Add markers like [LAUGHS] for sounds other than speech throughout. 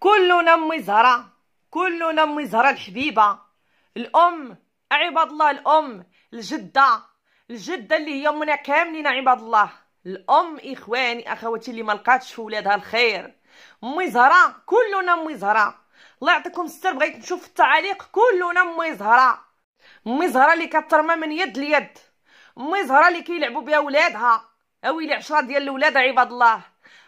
كلنا امي زهره كلنا امي زهره الحبيبه الام عباد الله الام الجده الجده اللي هي امنا كاملين عباد الله الام اخواني اخواتي اللي ملقاتش في ولادها الخير امي زهره كلنا امي زهره الله يعطيكم الستر بغيت نشوف التعاليق كلنا امي زهره امي زهره اللي كترمى من يد ليد امي زهره اللي كيلعبوا بها ولادها اويلي عشرة ديال الولاد عباد الله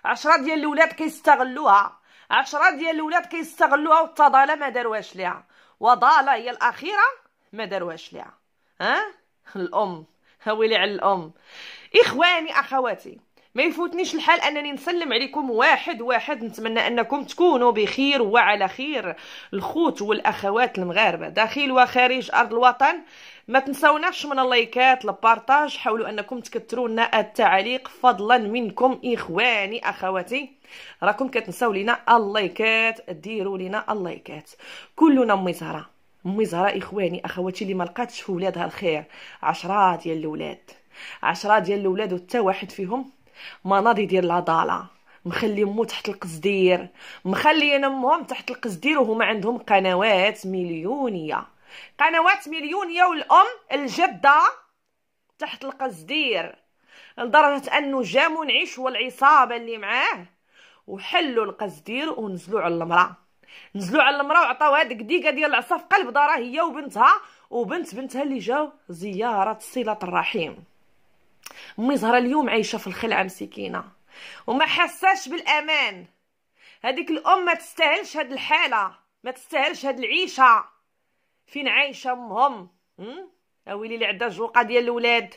عشرة ديال الولاد كيستغلوها عشرة ديال الولاد كيستغلوها والتضالة ما داروهاش ليها وضالة هي الأخيرة ما داروهاش ليها ها الأم ويلي على الأم إخواني أخواتي ما يفوتنيش الحال انني نسلم عليكم واحد واحد نتمنى انكم تكونوا بخير وعلى خير الخوت والاخوات المغاربه داخل وخارج ارض الوطن ما تنسوناش من اللايكات البارطاج حاولوا انكم تكثروا لنا التعليق فضلا منكم اخواني اخواتي راكم كتنساو لينا اللايكات ديروا لينا اللايكات كلنا امي زهره امي زهره اخواني اخواتي اللي ما لقاتش في ولادها الخير عشرة ديال الاولاد عشرة ديال الاولاد وتا واحد فيهم مناضي ديال العضاله مخلي مو تحت القصدير انا امهم تحت القصدير وهما عندهم قنوات مليونيه قنوات مليونيه والام الجده تحت القصدير لدرجه انه جامو منعش والعصابه اللي معاه وحلوا القصدير ونزلوا على المراه نزلوا على المراه وعطاو هذيك ديكه ديال العصا في قلب دارها هي وبنتها وبنت بنتها اللي جاو زياره صله الرحيم امي زهره اليوم عايشه في الخلعه مسكينه وما حساش بالامان هذيك الام ما تستاهلش هاد الحاله ما تستاهلش هاد العيشه فين عايشه امهم اويلي اللي عندها جوقه ديال الاولاد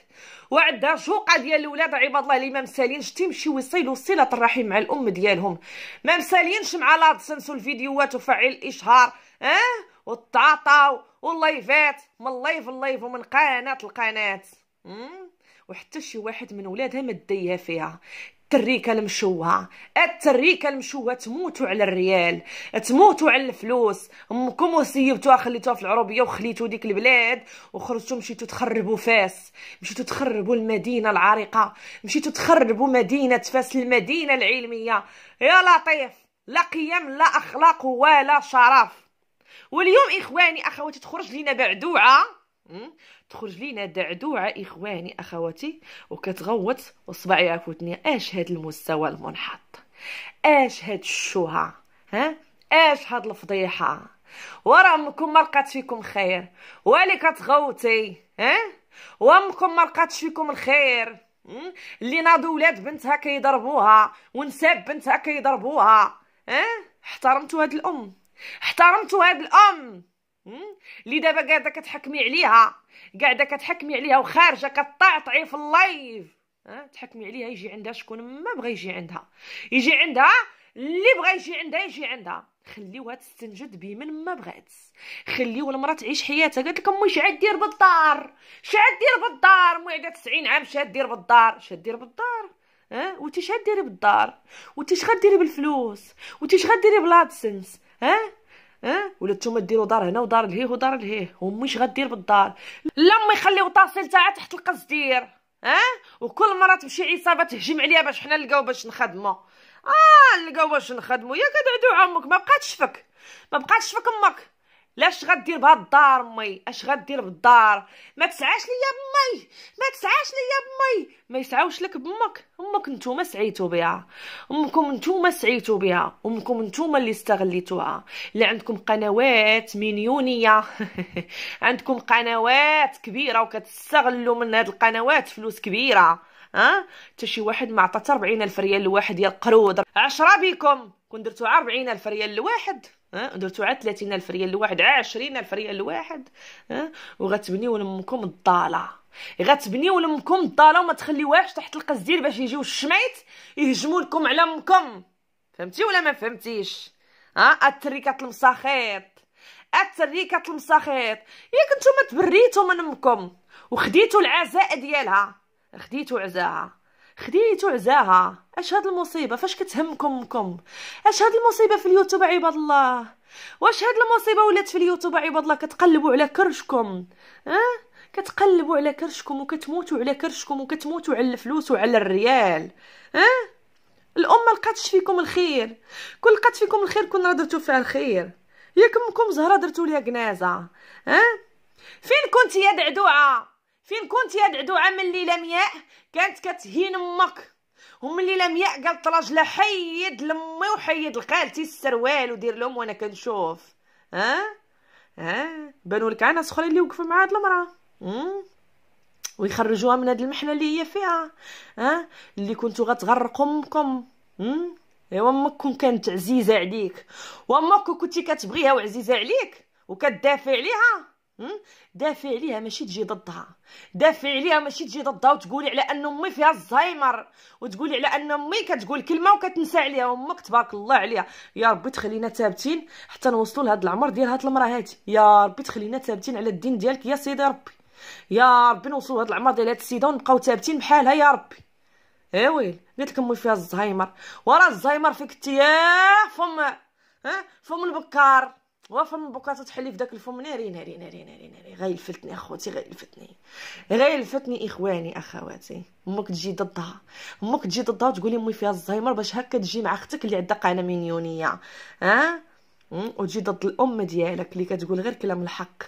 وعندها جوقه ديال الاولاد عباد الله اللي ما مسالينش تيمشيو ويصيلوا صله الرحم مع الام ديالهم ما مسالينش مع لادسنس الفيديوهات وفعل الاشهار اه والطاطا واللايفات من لايف اللايف ومن قناه لقناه وحتى شي واحد من ولادها ما ديها فيها التريكه المشوهه التريكه المشوهه تموتوا على الريال تموتوا على الفلوس امكم وسيبتوها خليتوها في العروبيه وخليتو ديك البلاد وخرجتو مشيتو تخربوا فاس مشيتو تخربوا المدينه العريقه مشيتو تخربوا مدينه فاس المدينه العلميه يا لطيف لا قيم لا اخلاق ولا شرف واليوم اخواني اخواتي تخرج لينا بعدوعه تخرج لينا دعدوعة إخواني أخواتي وكتغوت وصبعي عفوتني اش هاد المستوى المنحط اش هاد الشوهة ها اش هاد الفضيحة ورا امكم ما لقات فيكم خير ولي كتغوتي ها وامكم ما لقاتش فيكم الخير اللي ناضوا ولاد بنتها كيضربوها ونساب بنتها كيضربوها ها احترمتوا هاد الام احترمتوا هاد الام اللي دابا قاعده كتحكمي عليها قاعده كتحكمي عليها وخارجه كتطعطعي في اللايف ها تحكمي عليها يجي عندها شكون ما بغى يجي عندها يجي عندها اللي بغى يجي عندها يجي عندها خليوها تستنجد بمن ما بغات خليو المراه تعيش حياتها قالت لكم واش عاد دير بالدار عاد دير بالدار مو عندها 90 عام شاد دير بالدار شاد دير بالدار ها وانت شاد ديري بالدار وانت غديري بالفلوس وانت غديري بلادسنس ها اه ولا نتوما ديروا دار هنا ودار لهيه ودار لهيه ومش غدير بالدار لما يخليو طاسيل تاعها تحت القصدير اه وكل مره تمشي عصابه تهجم عليها باش حنا نلقاو باش نخدموا اه نلقاو باش نخدموا يا كدعدو عمك ما بقاتش فك ما بقاتش فك امك لاش غدير بهاد الدار مي اش غدير بالدار ما تسعاش ليا بمي ما تسعاش ليا بمي ما يسعاوش لك بمك امك نتوما سعيتو بها امكم نتوما سعيتو بها امكم نتوما اللي استغليتوها اللي عندكم قنوات مليونيه [LAUGHS] عندكم قنوات كبيره وكتستغلوا من هاد القنوات فلوس كبيره ها أه؟ حتى شي واحد ما عطى 40 الف ريال لواحد ديال قرود عشرة بكم كون درتو 40 الف ريال لواحد ها درتو عا 30 الف ريال لواحد عا 20 الف ريال لواحد ها وغتبنيو لامكم الضاله غتبنيو لامكم الضاله وما تخليوهاش تحت القصدير باش يجيو الشمايت يهجموا لكم على امكم فهمتي ولا ما فهمتيش ها التريكات المساخيط التريكات المساخيط ياك نتوما تبريتو من امكم وخديتو العزاء ديالها خديتو عزاها خديتو عزاها اش هاد المصيبه فاش كتهمكم امكم اش هاد المصيبه في اليوتيوب عباد الله واش هاد المصيبه ولات في اليوتيوب عباد الله كتقلبوا على كرشكم ها أه؟ كتقلبوا على كرشكم وكتموتوا على كرشكم وكتموتوا على الفلوس وعلى الريال ها أه؟ الام ما لقاتش فيكم الخير كل لقات فيكم الخير كون درتو فيها الخير ياكم امكم زهره درتو ليها جنازه ها أه؟ فين كنت يا دعدوعه فين كنت يا دعدوعه من ليله مياء كانت كتهين امك ومن ليله مياء قالت راجلها حيد لمي وحيد لخالتي السروال ودير لهم وانا كنشوف ها ها بانوا لك ناس اخرين اللي وقفوا مع هاد المراه ويخرجوها من هاد المحنه اللي هي فيها ها اللي كنتو غتغرقوا امكم ايوا كون كانت عزيزه عليك وامك كنتي كتبغيها وعزيزه عليك وكتدافع عليها دافع عليها ماشي تجي ضدها دافع عليها ماشي تجي ضدها وتقولي على ان امي فيها الزهايمر وتقولي على ان امي كتقول كلمه وكتنسى عليها امك تبارك الله عليها يا ربي تخلينا ثابتين حتى نوصلوا لهاد العمر ديال هاد المراه هادي يا ربي تخلينا ثابتين على الدين ديالك يا سيدي ربي يا ربي نوصلوا لهاد العمر ديال هاد السيده ونبقاو ثابتين بحالها يا ربي ايويل قلت لك امي فيها الزهايمر وراه الزهايمر فيك انت يا فم ها فم البكار وفم بوكاطو تحلي في داك الفم ناري ناري ناري ناري ناري غيلفتني اخوتي غيلفتني غيلفتني اخواني اخواتي امك تجي ضدها امك تجي ضدها وتقولي امي فيها الزهايمر باش هكا تجي مع اختك اللي عندها قناه مينيونيه ها وتجي ضد الام ديالك اللي كتقول غير كلام الحق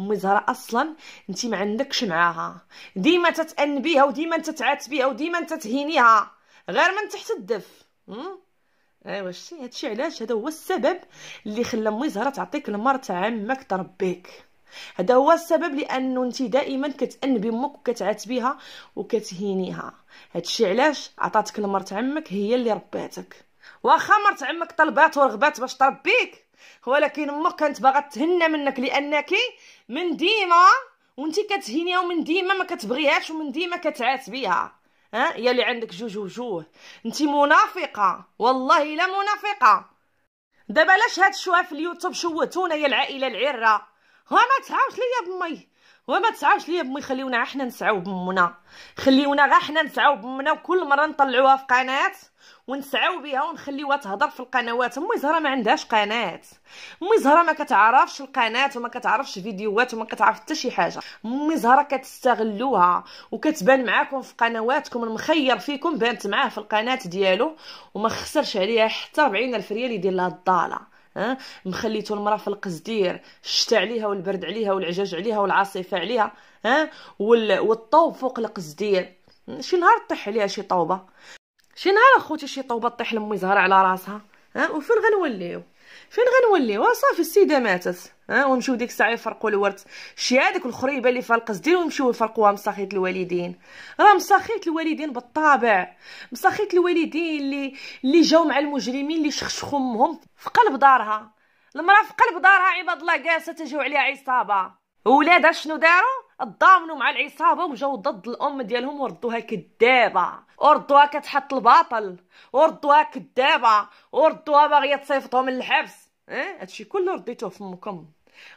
امي زهره اصلا انت ما عندكش معاها ديما تتانبيها وديما تتعاتبيها وديما تتهينيها غير من تحت الدف ايوا شتي هادشي علاش هذا هو السبب اللي خلى امي زهره تعطيك تاع عمك تربيك هذا هو السبب لانه انت دائما كتانبي امك وكتعاتبيها وكتهينيها هادشي علاش عطاتك تاع عمك هي اللي رباتك واخا مرت عمك طلبات ورغبات باش تربيك ولكن امك كانت باغا تهنى منك لانك من ديما وانت كتهينيها ومن ديما ما كتبغيهاش ومن ديما كتعاتبيها ها يا اللي عندك جوج وجوه انت منافقه والله لا منافقه دابا علاش هاد الشواف اليوتيوب شوهتونا يا العائله العره وما تسعاوش ليا بمي وما تسعاوش ليا بمي خليونا احنا نسعاو بمنا خليونا غا حنا نسعاو بمنا وكل مره نطلعوها في قناه ونسعاو بها ونخليوها تهضر في القنوات امي زهره ما عندهاش قناه امي زهره ما كتعرفش القناه وما كتعرفش فيديوهات وما كتعرف حتى شي حاجه امي زهره كتستغلوها وكتبان معاكم في قنواتكم المخير فيكم بانت معاه في القناه ديالو وما خسرش عليها حتى 40 الف ريال يدير لها الضاله مخليتو المراه في القزدير الشتاء عليها والبرد عليها والعجاج عليها والعاصفه عليها ها والطوب فوق القزدير شي نهار طيح عليها شي طوبه شي نهار اخوتي شي طوبه طيح لمي زهره على راسها ها وفين غنوليو فين غنولي وصافي السيده ماتت ها ونمشيو ديك الساعه يفرقوا الورث شي هذيك الخريبه اللي في ونمشيو يفرقوها مساخيه الوالدين راه مساخيه الوالدين بالطابع مساخيه الوالدين اللي اللي جاو مع المجرمين اللي شخشخوا امهم في قلب دارها المراه في قلب دارها عباد الله قاسه تجيو عليها عصابه ولادها شنو داروا تضامنوا مع العصابه وجاو ضد الام ديالهم وردوها كدابه وردوها كتحط الباطل وردوها كدابه وردوها باغيه تصيفطهم للحبس اه هادشي كله رديتوه في امكم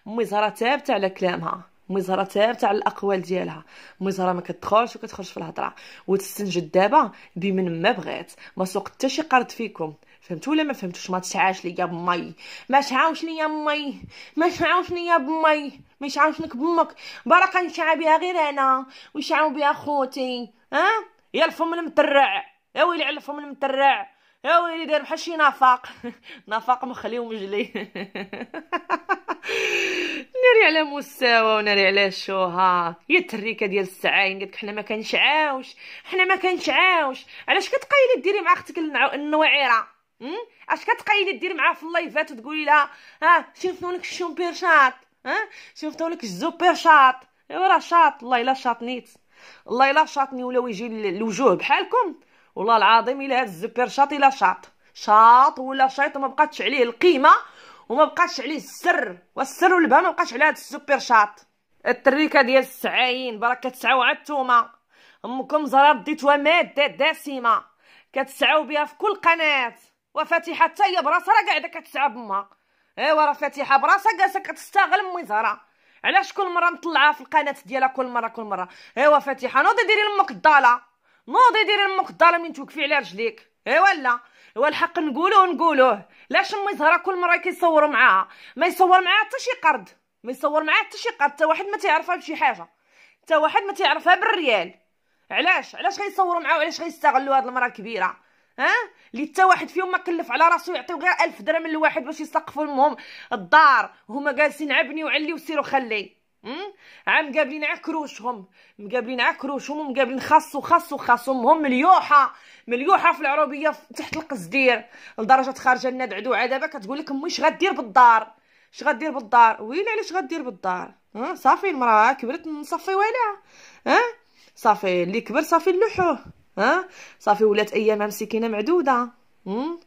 امي زهره ثابته على كلامها امي زهره ثابته على الاقوال ديالها امي زهره ما كتدخلش وكتخرج في الهضره وتستنجد دابا بمن ما بغات ما سوق حتى شي قرض فيكم فهمتوا ولا ما فهمتوش ما تشعاش ليا بمي ما تعاوش ليا بمي ما تعاوش ليا بمي ما يشعرونك بامك برا نشعر بها غير انا ويشعروا بها خوتي ها يا الفم المترع يا ويلي على الفم المترع يا ويلي داير بحال شي نفاق [LAUGHS] نفاق مخلي ومجلي [LAUGHS] ناري على مستوى وناري على الشهرة يا التريكه ديال السعاين قالك حنا ما كنشعاوش حنا ما كنشعاوش علاش كتقايلي ديري مع اختك النوعيره اش كتقايلي ديري معاها في اللايفات وتقولي لها ها شنو فنونك الشومبير شاط ها شفتوا لك الزوبر شاط ايوا راه شاط والله الا شاطنيت الله الا شاطني ولاو يجي الوجوه بحالكم والله العظيم الا هاد الزوبر شاط الا شاط شاط ولا شيط وما بقاتش عليه القيمه وما بقاتش عليه السر والسر والبهى ما بقاش على هاد السوبر شاط التريكه ديال السعاين بركه تسعاو على التومه امكم زرار ديتوها ماده دسمه كتسعاو بها في كل قناه وفاتحه حتى هي براسها راه قاعده كتسعى بامها ايوا راه فاتحه براسها جالسه كتستغل زهره علاش كل مره نطلعها في القناه ديالها كل مره كل مره ايوا فاتحه نوضي ديري لمك الضاله نوضي ديري لمك الضاله من توقفي على رجليك ايوا لا هو الحق نقولوه نقولوه علاش مي زهره كل مره كيصوروا معاها ما يصور معاها حتى شي قرض ما يصور معاها حتى شي قرض حتى واحد ما تيعرفها بشي حاجه حتى واحد ما تيعرفها بالريال علاش علاش غيصوروا معاها وعلاش غيستغلوا هاد المراه كبيره ها اللي حتى واحد فيهم ما كلف على راسو يعطيو غير ألف درهم لواحد باش يسقفوا لهم الدار وهما جالسين عبني وعلي وسيروا خلي عام مقابلين على كروشهم مقابلين على كروشهم ومقابلين خاصو خاصو خاصو هم مليوحه مليوحه في العروبيه تحت القصدير لدرجه خارجه لنا عدو عذابه كتقول لك امي اش غدير بالدار اش غدير بالدار ويلي علاش غدير بالدار ها صافي المراه كبرت نصفي والها ها صافي اللي كبر صافي نلوحوه ها صافي ولات ايامها مسكينه معدوده ها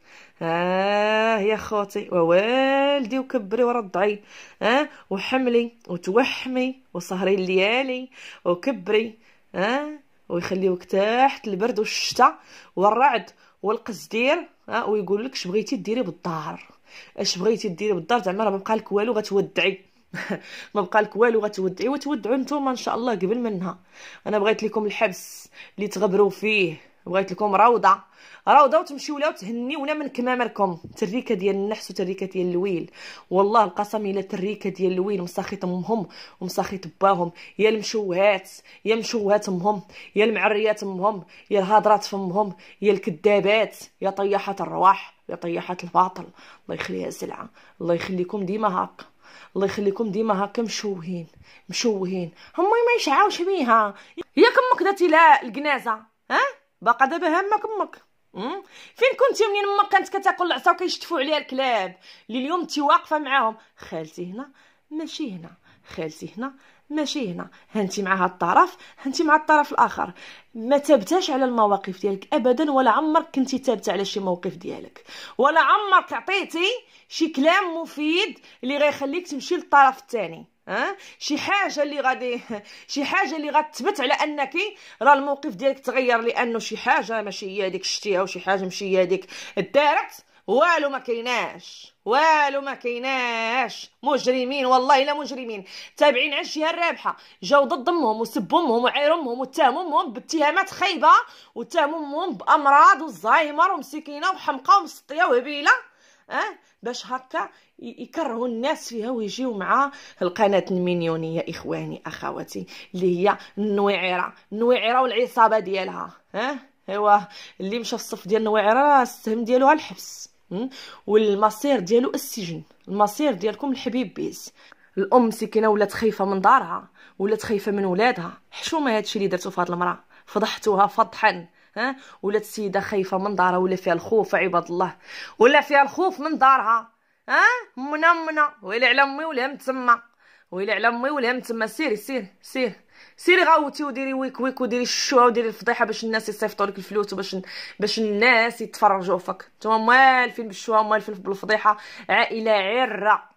اه يا خوتي ووالدي وكبري ورا ها اه وحملي وتوحمي وسهري الليالي وكبري اه ويخليوك تحت البرد والشتاء والرعد والقصدير اه ويقول لك اش بغيتي ديري بالدار اش بغيتي ديري بالدار زعما راه ما بقى لك والو غتودعي ما بقى لك والو غتودعي إيه، وتودعوا نتوما ان شاء الله قبل منها انا بغيت لكم الحبس اللي تغبروا فيه بغيت لكم روضه روضه وتمشيو لها وتهنيونا من كمامركم تريكه ديال النحس وتريكه ديال الويل والله القسم الا تريكه ديال الويل مسخيط امهم ومسخيط باهم يا المشوهات يا مشوهات امهم يا المعريات امهم يا الهضرات فمهم يا الكذابات يا طيحات الرواح يا طيحات الباطل الله يخليها سلعه الله يخليكم ديما هكا الله يخليكم ديما هكا مشوهين مشوهين هما ما يشعاوش بيها ياك كمك داتي لها الكنازه ها باقا دابا هامك امك فين كنتي منين امك كانت كتاكل العصا وكيشتفوا عليها الكلاب اللي اليوم انت واقفه معاهم خالتي هنا ماشي هنا خالتي هنا ماشي هنا هانتي مع هاد الطرف هانتي مع الطرف الاخر ما تبتاش على المواقف ديالك ابدا ولا عمرك كنتي تابته على شي موقف ديالك ولا عمرك عطيتي شي كلام مفيد اللي غيخليك تمشي للطرف الثاني ها شي حاجه اللي غادي شي حاجه اللي غتثبت على انك راه الموقف ديالك تغير لانه شي حاجه ماشي هي هذيك شتيها وشي حاجه ماشي هي هذيك دارت والو ما كيناش والو ما كيناش مجرمين والله لا مجرمين تابعين على الجهه الرابحه جاو ضد امهم وسبوا امهم وعيروا امهم واتهموا امهم باتهامات خايبه واتهموا امهم بامراض والزهايمر ومسكينه وحمقى ومسطيه وهبيله اه باش هكا يكرهوا الناس فيها ويجيو مع القناه المينيونيه اخواني اخواتي اللي هي النويعره النويعره والعصابه ديالها اه ايوا اللي مشى في الصف ديال النويعره السهم ديالو الحبس والمصير ديالو السجن المصير ديالكم الحبيب بيس الام سكينه ولات خايفه من دارها ولات خايفه من ولادها حشومه هادشي اللي درتو في المراه فضحتوها فضحا ها ولات السيده خايفه من دارها ولا فيها الخوف عباد الله ولا فيها الخوف من دارها ها منمنه منا ويلي على امي ولا تما ويلي على امي والهم تما سيري سيري سيري سيري غاوتي وديري ويك ويك وديري الشوا وديري الفضيحه باش الناس يصيفطوا لك الفلوس وباش باش الناس يتفرجوا فيك نتوما مالفين بالشوا مالفين بالفضيحه عائله عره